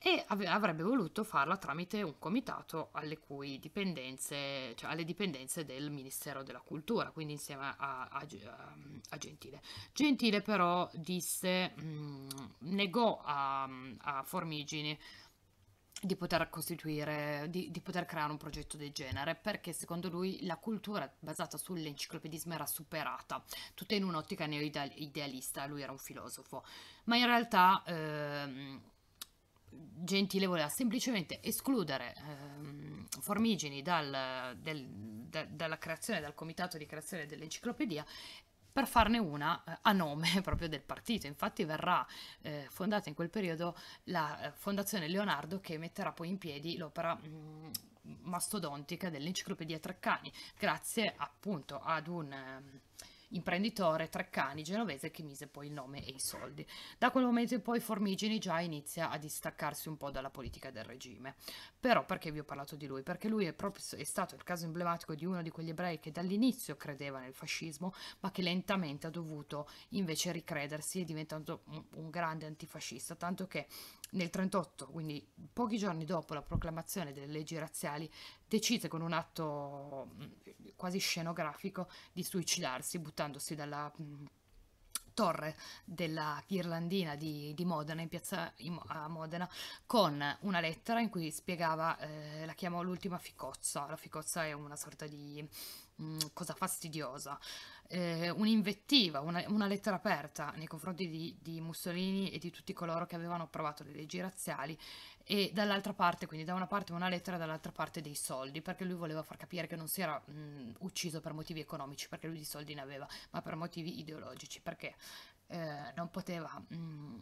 e ave- avrebbe voluto farla tramite un comitato alle cui dipendenze, cioè alle dipendenze del Ministero della Cultura, quindi insieme a, a, a Gentile. Gentile però disse, mh, mm, negò a, a Formigini di poter costituire, di, di, poter creare un progetto del genere, perché secondo lui la cultura basata sull'enciclopedismo era superata, tutta in un'ottica neo-idealista, lui era un filosofo, ma in realtà ehm, Gentile voleva semplicemente escludere ehm, Formigini dal, del, da, dalla creazione, dal comitato di creazione dell'enciclopedia per farne una eh, a nome (laughs) proprio del partito. Infatti verrà eh, fondata in quel periodo la eh, Fondazione Leonardo che metterà poi in piedi l'opera mh, mm, mastodontica dell'enciclopedia Treccani, grazie appunto ad un ehm, imprenditore Treccani genovese che mise poi il nome e i soldi. Da quel momento in poi Formigini già inizia a distaccarsi un po' dalla politica del regime. Però perché vi ho parlato di lui? Perché lui è, proprio, è stato il caso emblematico di uno di quegli ebrei che dall'inizio credeva nel fascismo, ma che lentamente ha dovuto invece ricredersi diventando un, un grande antifascista, tanto che nel 1938, quindi pochi giorni dopo la proclamazione delle leggi razziali, decise con un atto mm, quasi scenografico di suicidarsi buttandosi dalla mm, torre della ghirlandina di, di Modena, in piazza in, a Modena, con una lettera in cui spiegava, eh, la chiamò l'ultima ficozza, la ficozza è una sorta di mh, mm, cosa fastidiosa, eh, un'invettiva, una, una, lettera aperta nei confronti di, di Mussolini e di tutti coloro che avevano approvato le leggi razziali e dall'altra parte, quindi da una parte una lettera e dall'altra parte dei soldi, perché lui voleva far capire che non si era mh, ucciso per motivi economici, perché lui di soldi ne aveva, ma per motivi ideologici, perché eh, non poteva mh,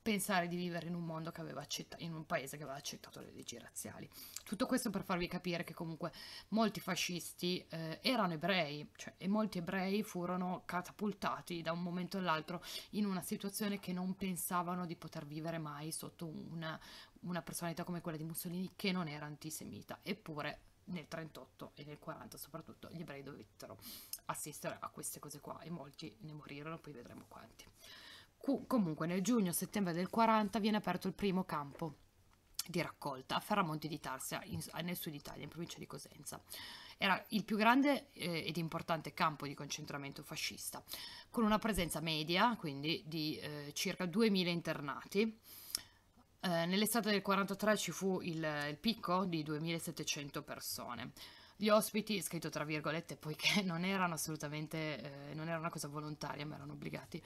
pensare di vivere in un mondo che aveva accettato, in un paese che aveva accettato le leggi razziali. Tutto questo per farvi capire che comunque molti fascisti eh, erano ebrei, cioè, e molti ebrei furono catapultati da un momento all'altro in una situazione che non pensavano di poter vivere mai sotto una una personalità come quella di Mussolini che non era antisemita, eppure nel 38 e nel 40 soprattutto gli ebrei dovettero assistere a queste cose qua e molti ne morirono, poi vedremo quanti. comunque nel giugno-settembre del 40 viene aperto il primo campo di raccolta a Ferramonti di Tarsia, in, nel sud Italia, in provincia di Cosenza. Era il più grande eh, ed importante campo di concentramento fascista, con una presenza media, quindi, di eh, circa 2.000 internati, eh, nell'estate del 43 ci fu il, il picco di 2700 persone. Gli ospiti, scritto tra virgolette, poiché (laughs) non erano assolutamente, eh, non era una cosa volontaria, ma erano obbligati,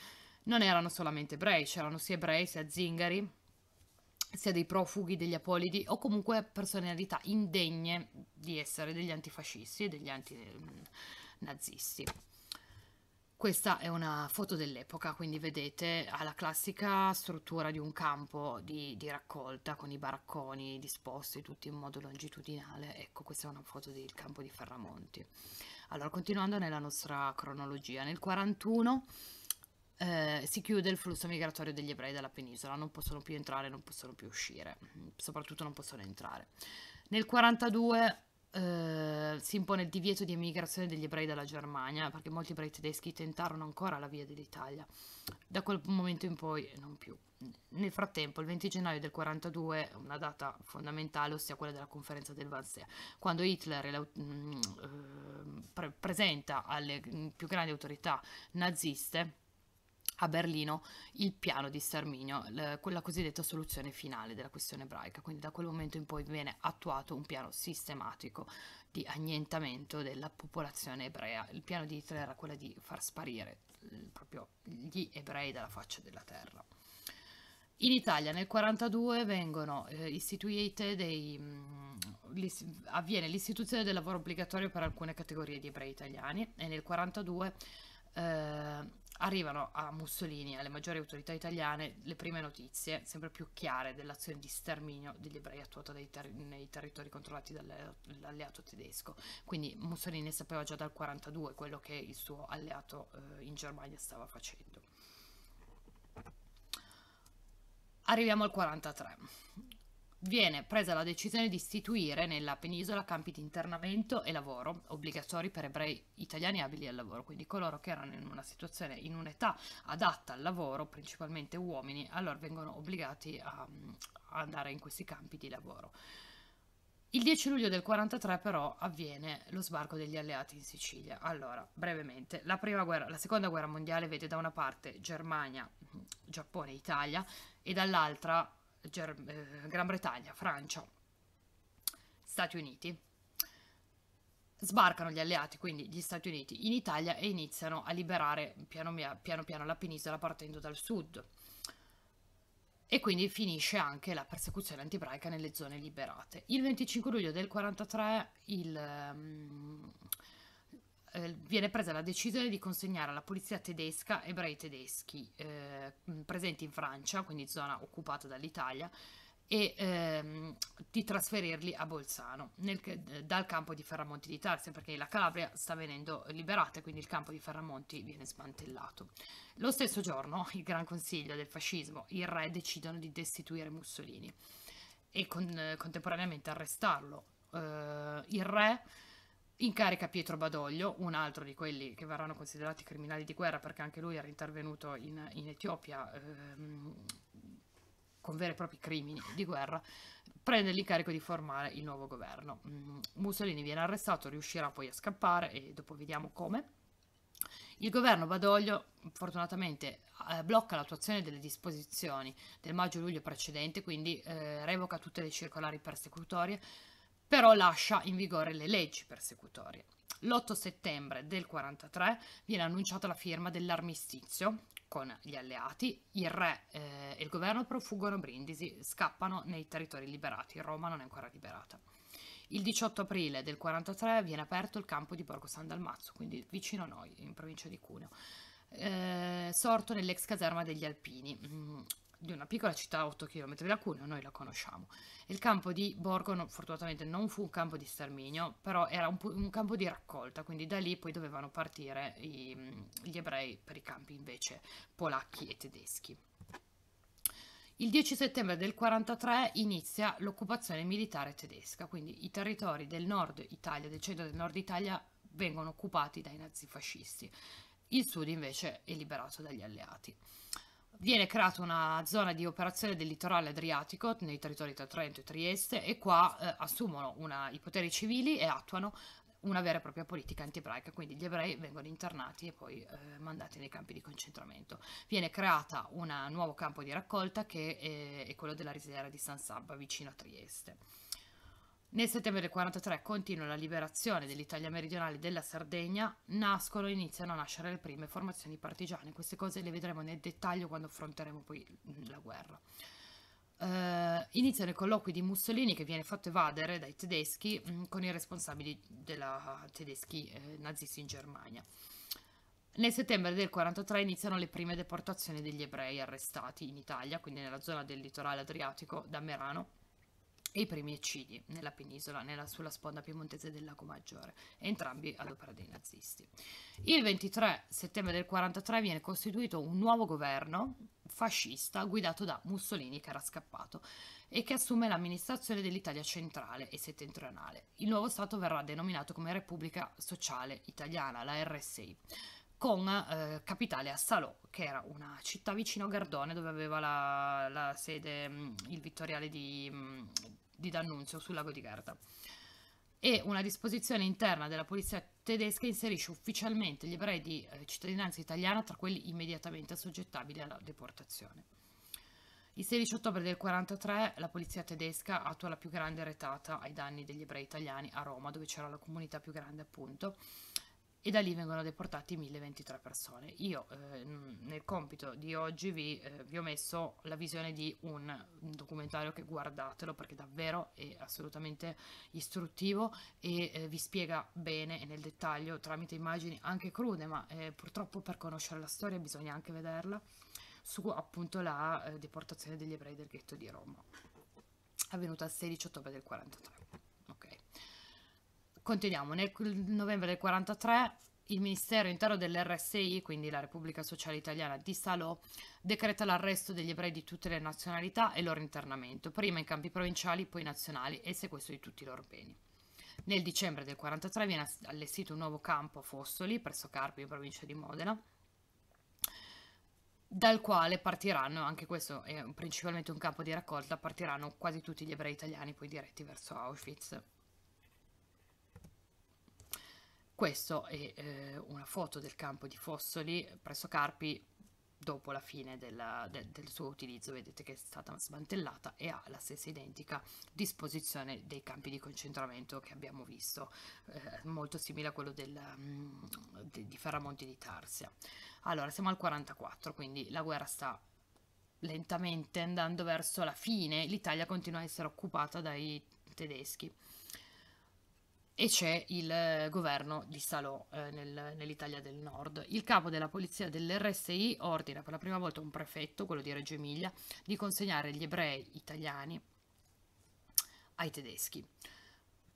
non erano solamente ebrei, c'erano sia ebrei sia zingari, sia dei profughi, degli apolidi o comunque personalità indegne di essere degli antifascisti e degli antinazisti. Mm, questa è una foto dell'epoca, quindi vedete ha la classica struttura di un campo di, di, raccolta con i baracconi disposti tutti in modo longitudinale. Ecco, questa è una foto del campo di Ferramonti. Allora, continuando nella nostra cronologia, nel 41 eh, si chiude il flusso migratorio degli ebrei dalla penisola, non possono più entrare, non possono più uscire, soprattutto non possono entrare. Nel 42 eh, si impone il divieto di emigrazione degli ebrei dalla Germania, perché molti ebrei tedeschi tentarono ancora la via dell'Italia. Da quel momento in poi non più. Nel frattempo, il 20 gennaio del 42, una data fondamentale, ossia quella della conferenza del Wannsee, quando Hitler mm, eh, pre presenta alle mm, più grandi autorità naziste a Berlino il piano di Starminio, quella cosiddetta soluzione finale della questione ebraica. Quindi da quel momento in poi viene attuato un piano sistematico di annientamento della popolazione ebrea. Il piano di Hitler era quello di far sparire proprio gli ebrei dalla faccia della terra. In Italia nel 1942 vengono eh, istituite dei, mh, mm, avviene l'istituzione del lavoro obbligatorio per alcune categorie di ebrei italiani e nel 1942 eh, Arrivano a Mussolini e alle maggiori autorità italiane le prime notizie, sempre più chiare, dell'azione di sterminio degli ebrei attuata ter- nei territori controllati dall'alleato tedesco. Quindi Mussolini sapeva già dal 1942 quello che il suo alleato eh, in Germania stava facendo. Arriviamo al 1943 viene presa la decisione di istituire nella penisola campi di internamento e lavoro obbligatori per ebrei italiani abili al lavoro, quindi coloro che erano in una situazione, in un'età adatta al lavoro, principalmente uomini, allora vengono obbligati a, a andare in questi campi di lavoro. Il 10 luglio del 43 però avviene lo sbarco degli alleati in Sicilia. Allora, brevemente, la, guerra, la seconda guerra mondiale vede da una parte Germania, Giappone, Italia e dall'altra Germ eh, Gran Bretagna, Francia, Stati Uniti. Sbarcano gli alleati, quindi gli Stati Uniti, in Italia e iniziano a liberare piano piano, piano la penisola partendo dal sud. E quindi finisce anche la persecuzione antibraica nelle zone liberate. Il 25 luglio del 43 il... Ehm, eh, viene presa la decisione di consegnare alla polizia tedesca ebrei tedeschi eh, presenti in Francia, quindi zona occupata dall'Italia, e ehm, di trasferirli a Bolzano nel, dal campo di Ferramonti di Tarsia, perché la Calabria sta venendo liberata e quindi il campo di Ferramonti viene smantellato. Lo stesso giorno (laughs) il Gran Consiglio del fascismo, il re decidono di destituire Mussolini e con, eh, contemporaneamente arrestarlo. Eh, il re Incarica Pietro Badoglio, un altro di quelli che verranno considerati criminali di guerra perché anche lui era intervenuto in, in Etiopia ehm, con veri e propri crimini di guerra, prende l'incarico di formare il nuovo governo. Mm, Mussolini viene arrestato, riuscirà poi a scappare e dopo vediamo come. Il governo Badoglio fortunatamente eh, blocca l'attuazione delle disposizioni del maggio-luglio precedente, quindi eh, revoca tutte le circolari persecutorie, però lascia in vigore le leggi persecutorie. L'8 settembre del 43 viene annunciata la firma dell'armistizio con gli alleati, il re eh, e il governo profuggono Brindisi, scappano nei territori liberati, Roma non è ancora liberata. Il 18 aprile del 43 viene aperto il campo di Borgo San Dalmazzo, quindi vicino a noi, in provincia di Cuneo, eh, sorto nell'ex caserma degli Alpini. Mm, di una piccola città a 8 km da Cuneo, noi la conosciamo. Il campo di Borgo no, fortunatamente non fu un campo di sterminio, però era un, un, campo di raccolta, quindi da lì poi dovevano partire i, gli ebrei per i campi invece polacchi e tedeschi. Il 10 settembre del 43 inizia l'occupazione militare tedesca, quindi i territori del nord Italia, del centro del nord Italia, vengono occupati dai nazifascisti. Il sud invece è liberato dagli alleati viene creata una zona di operazione del litorale adriatico nei territori tra Trento e Trieste e qua eh, assumono una, i poteri civili e attuano una vera e propria politica anti-ebraica, quindi gli ebrei vengono internati e poi eh, mandati nei campi di concentramento. Viene creata un nuovo campo di raccolta che è, eh, è quello della risiera di San Sabba vicino a Trieste. Nel settembre del 43 continua la liberazione dell'Italia meridionale e della Sardegna, nascono e iniziano a nascere le prime formazioni partigiane. Queste cose le vedremo nel dettaglio quando affronteremo poi mm, la guerra. Uh, iniziano i colloqui di Mussolini che viene fatto evadere dai tedeschi mh, mm, con i responsabili della tedeschi eh, nazisti in Germania. Nel settembre del 43 iniziano le prime deportazioni degli ebrei arrestati in Italia, quindi nella zona del litorale adriatico da Merano e i primi eccidi nella penisola, nella, sulla sponda piemontese del Lago Maggiore, entrambi ad opera dei nazisti. Il 23 settembre del 1943 viene costituito un nuovo governo fascista guidato da Mussolini che era scappato e che assume l'amministrazione dell'Italia centrale e settentrionale. Il nuovo Stato verrà denominato come Repubblica Sociale Italiana, la RSI con eh, capitale a Salò, che era una città vicino a Gardone dove aveva la, la sede, mm, il vittoriale di, mm, di D'Annunzio sul lago di Garda e una disposizione interna della polizia tedesca inserisce ufficialmente gli ebrei di eh, cittadinanza italiana tra quelli immediatamente assoggettabili alla deportazione. Il 16 ottobre del 1943 la polizia tedesca attua la più grande retata ai danni degli ebrei italiani a Roma, dove c'era la comunità più grande appunto, e da lì vengono deportati 1023 persone. Io eh, nel compito di oggi vi, eh, vi, ho messo la visione di un documentario che guardatelo perché davvero è assolutamente istruttivo e eh, vi spiega bene e nel dettaglio tramite immagini anche crude, ma eh, purtroppo per conoscere la storia bisogna anche vederla, su appunto la eh, deportazione degli ebrei del ghetto di Roma, avvenuta il 16 ottobre del 1943. Continuiamo, nel novembre del 43 il Ministero Intero dell'RSI, quindi la Repubblica Sociale Italiana di Salò, decreta l'arresto degli ebrei di tutte le nazionalità e il loro internamento, prima in campi provinciali, poi nazionali e il sequestro di tutti i loro beni. Nel dicembre del 43 viene allestito un nuovo campo a Fossoli, presso Carpi, in provincia di Modena, dal quale partiranno, anche questo è principalmente un campo di raccolta, partiranno quasi tutti gli ebrei italiani poi diretti verso Auschwitz questa è eh, una foto del campo di fossili presso Carpi dopo la fine della, de, del suo utilizzo, vedete che è stata smantellata e ha la stessa identica disposizione dei campi di concentramento che abbiamo visto, eh, molto simile a quello del, mm, de, di Ferramonti di Tarsia. Allora, siamo al 44, quindi la guerra sta lentamente andando verso la fine, l'Italia continua a essere occupata dai tedeschi e c'è il eh, governo di Salò eh, nel, nell'Italia del Nord. Il capo della polizia dell'RSI ordina per la prima volta un prefetto, quello di Reggio Emilia, di consegnare gli ebrei italiani ai tedeschi.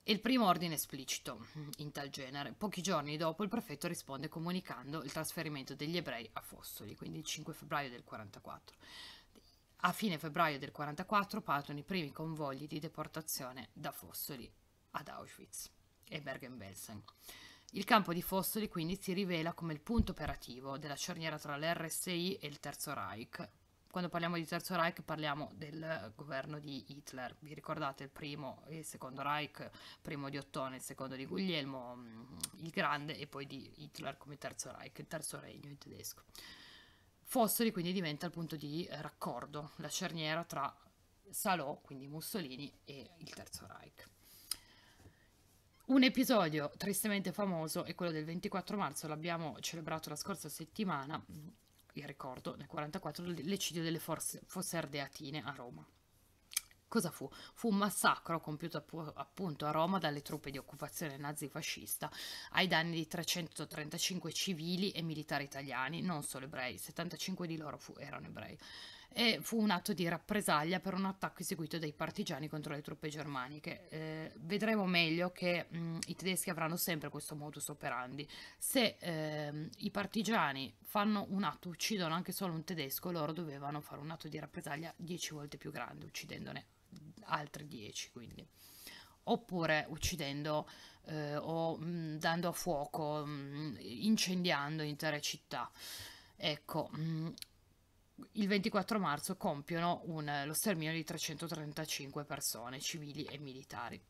E il primo ordine esplicito in tal genere. Pochi giorni dopo il prefetto risponde comunicando il trasferimento degli ebrei a Fossoli, quindi il 5 febbraio del 44. A fine febbraio del 44 partono i primi convogli di deportazione da Fossoli ad Auschwitz e Bergen-Belsen. Il campo di Fossoli quindi si rivela come il punto operativo della cerniera tra l'RSI e il Terzo Reich. Quando parliamo di Terzo Reich parliamo del governo di Hitler. Vi ricordate il primo e il secondo Reich, primo di Ottone, il secondo di Guglielmo mm, il Grande e poi di Hitler come Terzo Reich, il Terzo Regno in tedesco. Fossoli quindi diventa il punto di raccordo, la cerniera tra Salò, quindi Mussolini, e il Terzo Reich. Un episodio tristemente famoso è quello del 24 marzo, l'abbiamo celebrato la scorsa settimana, mm, il ricordo, nel 44, l'eccidio delle forze, fosse ardeatine a Roma. Cosa fu? Fu un massacro compiuto appunto a Roma dalle truppe di occupazione nazifascista ai danni di 335 civili e militari italiani, non solo ebrei, 75 di loro fu, erano ebrei e fu un atto di rappresaglia per un attacco eseguito dai partigiani contro le truppe germaniche. Eh, vedremo meglio che mh, i tedeschi avranno sempre questo modus operandi. Se ehm, i partigiani fanno un atto, uccidono anche solo un tedesco, loro dovevano fare un atto di rappresaglia dieci volte più grande, uccidendone altri dieci, quindi. Oppure uccidendo eh, o mh, dando a fuoco, mh, incendiando intere città. Ecco, il 24 marzo compiono un, lo sterminio di 335 persone, civili e militari,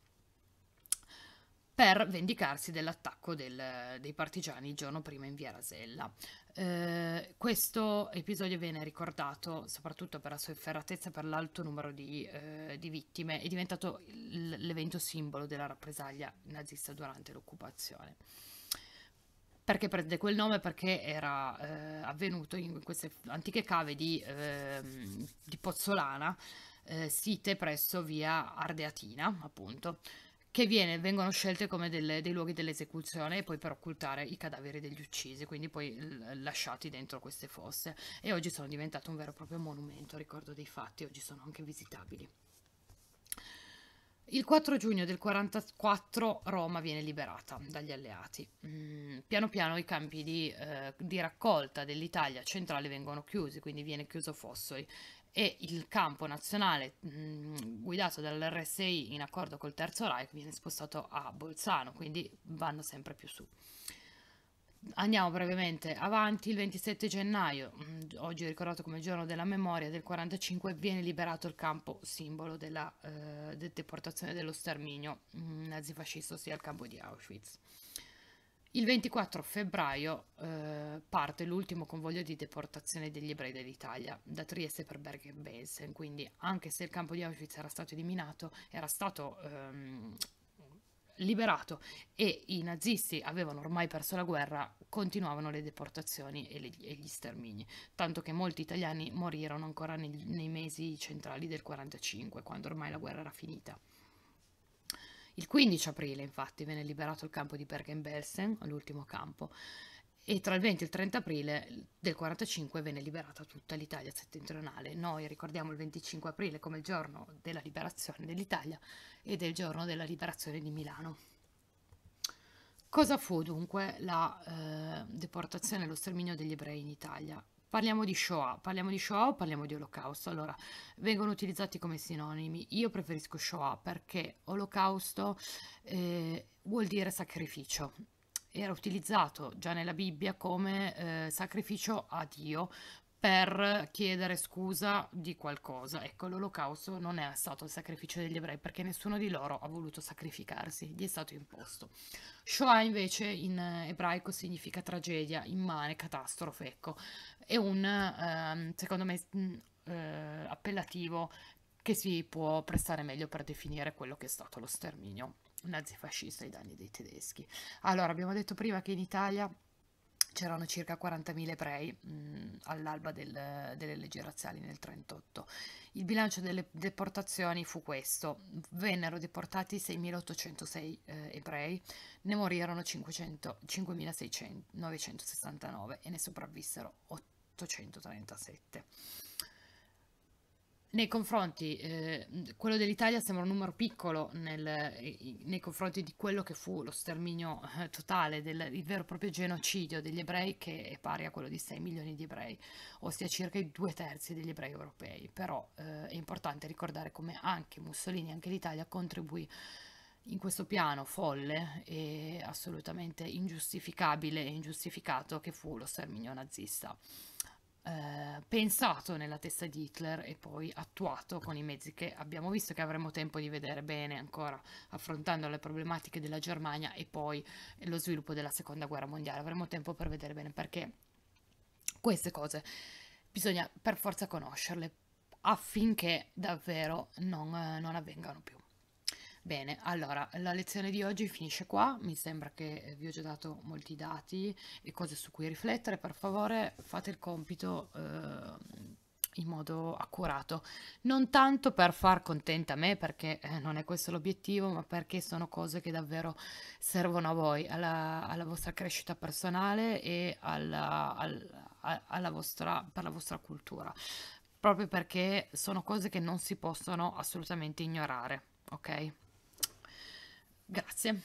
per vendicarsi dell'attacco del, dei partigiani il giorno prima in via Rasella. Eh, questo episodio viene ricordato soprattutto per la sua efferatezza e per l'alto numero di, eh, di vittime, è diventato l'evento simbolo della rappresaglia nazista durante l'occupazione. Perché prende quel nome? Perché era eh, avvenuto in queste antiche cave di, eh, di Pozzolana, eh, site presso via Ardeatina, appunto, che viene, vengono scelte come delle, dei luoghi dell'esecuzione e poi per occultare i cadaveri degli uccisi, quindi poi lasciati dentro queste fosse. E oggi sono diventate un vero e proprio monumento, ricordo dei fatti, oggi sono anche visitabili. Il 4 giugno del 1944 Roma viene liberata dagli alleati. Mm, piano piano i campi di, eh, di raccolta dell'Italia centrale vengono chiusi, quindi viene chiuso Fossoli e il campo nazionale mh, mm, guidato dall'RSI in accordo col Terzo Reich viene spostato a Bolzano, quindi vanno sempre più su. Andiamo brevemente avanti, il 27 gennaio, mm, oggi ricordato come giorno della memoria del 45, viene liberato il campo simbolo della eh, de deportazione dello sterminio mm, nazifascista, ossia il campo di Auschwitz. Il 24 febbraio eh, parte l'ultimo convoglio di deportazione degli ebrei dell'Italia da Trieste per Bergen-Belsen, quindi anche se il campo di Auschwitz era stato eliminato, era stato ehm, liberato e i nazisti avevano ormai perso la guerra, continuavano le deportazioni e, le, e gli stermini, tanto che molti italiani morirono ancora nei, nei mesi centrali del 1945, quando ormai la guerra era finita. Il 15 aprile, infatti, venne liberato il campo di Bergen-Belsen, l'ultimo campo, e tra il 20 e il 30 aprile del 45 venne liberata tutta l'Italia settentrionale. Noi ricordiamo il 25 aprile come il giorno della liberazione dell'Italia ed è il giorno della liberazione di Milano. Cosa fu dunque la eh, deportazione e lo sterminio degli ebrei in Italia? Parliamo di Shoah, parliamo di Shoah o parliamo di Olocausto? Allora, vengono utilizzati come sinonimi. Io preferisco Shoah perché Olocausto eh, vuol dire sacrificio era utilizzato già nella Bibbia come eh, sacrificio a Dio per chiedere scusa di qualcosa. Ecco, l'olocausto non è stato il sacrificio degli ebrei perché nessuno di loro ha voluto sacrificarsi, gli è stato imposto. Shoah invece in eh, ebraico significa tragedia, immane, catastrofe, ecco. È un, ehm, secondo me, mm, eh, appellativo che si può prestare meglio per definire quello che è stato lo sterminio nazifascista ai danni dei tedeschi. Allora, abbiamo detto prima che in Italia c'erano circa 40.000 ebrei mh, mm, all'alba del, delle leggi razziali nel 1938. Il bilancio delle deportazioni fu questo, vennero deportati 6.806 eh, ebrei, ne morirono 5.969 e ne sopravvissero 837 nei confronti, eh, quello dell'Italia sembra un numero piccolo nel, nei confronti di quello che fu lo sterminio eh, totale, del, il vero e proprio genocidio degli ebrei che è pari a quello di 6 milioni di ebrei, ossia circa i due terzi degli ebrei europei. Però eh, è importante ricordare come anche Mussolini, anche l'Italia contribuì in questo piano folle e assolutamente ingiustificabile e ingiustificato che fu lo sterminio nazista. Eh, pensato nella testa di Hitler e poi attuato con i mezzi che abbiamo visto che avremo tempo di vedere bene ancora affrontando le problematiche della Germania e poi lo sviluppo della seconda guerra mondiale. Avremo tempo per vedere bene perché queste cose bisogna per forza conoscerle affinché davvero non, eh, non avvengano più. Bene, allora la lezione di oggi finisce qua, mi sembra che eh, vi ho già dato molti dati e cose su cui riflettere, per favore fate il compito eh, in modo accurato, non tanto per far contenta me perché eh, non è questo l'obiettivo, ma perché sono cose che davvero servono a voi, alla, alla vostra crescita personale e alla, alla, vostra, per la vostra cultura, proprio perché sono cose che non si possono assolutamente ignorare, ok? Grazie.